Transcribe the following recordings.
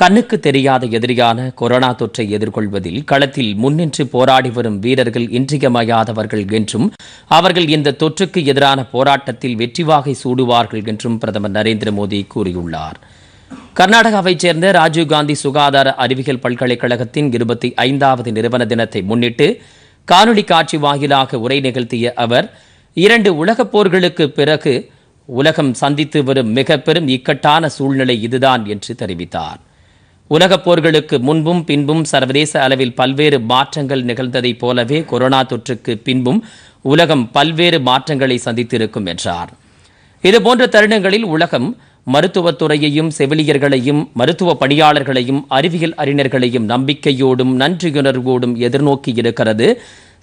கண்ணுக்கு தெரியாத எதிரியான கொரோனா தொற்றை எதிர்கொள்வதில் களத்தில் முன்னின்று போராடி வரும் வீரர்கள் இன்றியமையாதவர்கள் என்றும் அவர்கள் இந்த தொற்றுக்கு எதிரான போராட்டத்தில் வெற்றிவாகை சூடுவார்கள் என்றும் பிரதமர் நரேந்திர மோடி கூறியுள்ளார் கர்நாடகாவைச் சேர்ந்த ராஜீவ்காந்தி சுகாதார அறிவியல் பல்கலைக்கழகத்தின் இருபத்தி ஐந்தாவது நிறுவன தினத்தை முன்னிட்டு காணொலி காட்சி வாயிலாக உரை நிகழ்த்திய அவர் இரண்டு உலகப் போர்களுக்கு பிறகு உலகம் சந்தித்து வரும் மிக பெரும் இக்கட்டான சூழ்நிலை இதுதான் என்று தெரிவித்தார் உலகப் போர்களுக்கு முன்பும் பின்பும் சர்வதேச அளவில் பல்வேறு மாற்றங்கள் நிகழ்ந்ததைப் போலவே கொரோனா தொற்றுக்கு பின்பும் உலகம் பல்வேறு மாற்றங்களை சந்தித்திருக்கும் என்றார் இதுபோன்ற தருணங்களில் உலகம் மருத்துவத்துறையையும் செவிலியர்களையும் மருத்துவ பணியாளர்களையும் அறிவியல் அறிஞர்களையும் நம்பிக்கையோடும் நன்றியுணர்வோடும் எதிர்நோக்கி இருக்கிறது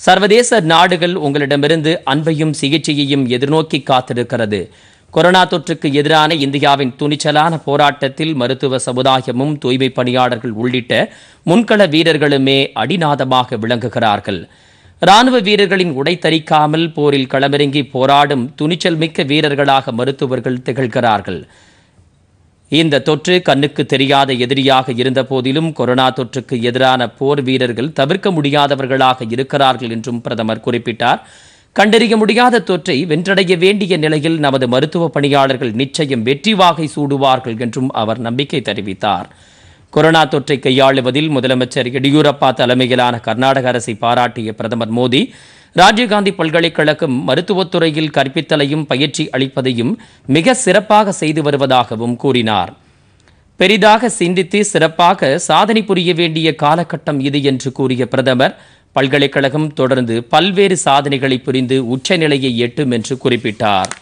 சர்வதேச நாடுகள் உங்களிடமிருந்து அன்பையும் சிகிச்சையையும் எதிர்நோக்கி காத்திருக்கிறது கொரோனா தொற்றுக்கு எதிரான இந்தியாவின் துணிச்சலான போராட்டத்தில் மருத்துவ சமுதாயமும் தூய்மை பணியாளர்கள் உள்ளிட்ட முன்கள வீரர்களுமே அடிநாதமாக விளங்குகிறார்கள் ராணுவ வீரர்களின் உடை தரிக்காமல் போரில் களமிறங்கி போராடும் துணிச்சல் மிக்க வீரர்களாக மருத்துவர்கள் திகழ்கிறார்கள் இந்த தொற்று கண்ணுக்கு தெரியாத எதிரியாக இருந்த போதிலும் கொரோனா தொற்றுக்கு எதிரான போர் வீரர்கள் தவிர்க்க முடியாதவர்களாக இருக்கிறார்கள் என்றும் பிரதமர் குறிப்பிட்டார் கண்டறிய முடியாத தொற்றை வென்றடைய வேண்டிய நிலையில் நமது மருத்துவ பணியாளர்கள் நிச்சயம் வெற்றி வாகை சூடுவார்கள் என்றும் அவர் நம்பிக்கை தெரிவித்தார் கொரோனா தொற்றை கையாளுவதில் முதலமைச்சர் எடியூரப்பா தலைமையிலான கர்நாடக அரசை பாராட்டிய பிரதமர் மோடி ராஜீவ்காந்தி பல்கலைக்கழகம் மருத்துவத்துறையில் கற்பித்தலையும் பயிற்சி அளிப்பதையும் மிக சிறப்பாக செய்து வருவதாகவும் கூறினார் பெரிதாக சிந்தித்து சிறப்பாக சாதனை புரிய வேண்டிய காலகட்டம் இது என்று கூறிய பிரதமர் பல்கலைக்கழகம் தொடர்ந்து பல்வேறு சாதனைகளை புரிந்து உச்சநிலையை எட்டும் என்று குறிப்பிட்டார்